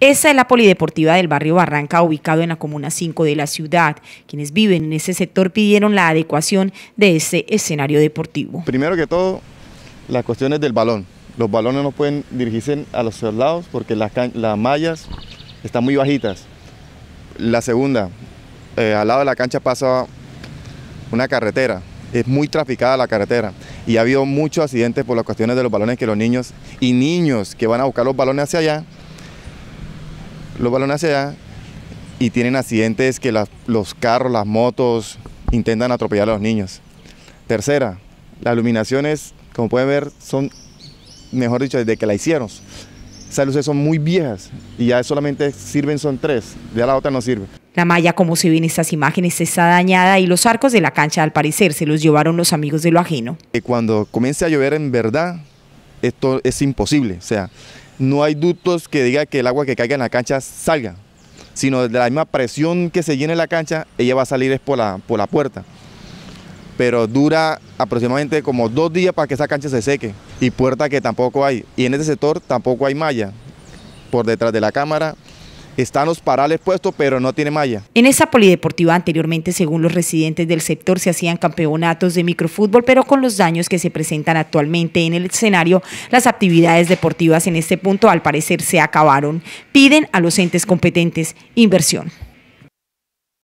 Esa es la polideportiva del barrio Barranca, ubicado en la Comuna 5 de la ciudad. Quienes viven en ese sector pidieron la adecuación de ese escenario deportivo. Primero que todo, las cuestiones del balón. Los balones no pueden dirigirse a los lados porque las, mallas están muy bajitas. La segunda, eh, al lado de la cancha pasa una carretera. Es muy traficada la carretera y ha habido muchos accidentes por las cuestiones de los balones que los niños y niños que van a buscar los balones hacia allá los balones hacia y tienen accidentes que los carros, las motos intentan atropellar a los niños. Tercera, las iluminaciones, como pueden ver, son, mejor dicho, desde que la hicieron. Esas luces son muy viejas y ya solamente sirven son tres, ya la otra no sirve. La malla, como se ven en estas imágenes, está dañada y los arcos de la cancha al parecer se los llevaron los amigos de lo ajeno. Cuando comience a llover en verdad, esto es imposible, o sea, no hay ductos que diga que el agua que caiga en la cancha salga, sino de la misma presión que se llene la cancha, ella va a salir es por la, por la puerta. Pero dura aproximadamente como dos días para que esa cancha se seque y puerta que tampoco hay. Y en ese sector tampoco hay malla. Por detrás de la cámara están los parales puestos, pero no tiene malla. En esa polideportiva anteriormente, según los residentes del sector, se hacían campeonatos de microfútbol, pero con los daños que se presentan actualmente en el escenario, las actividades deportivas en este punto al parecer se acabaron. Piden a los entes competentes inversión.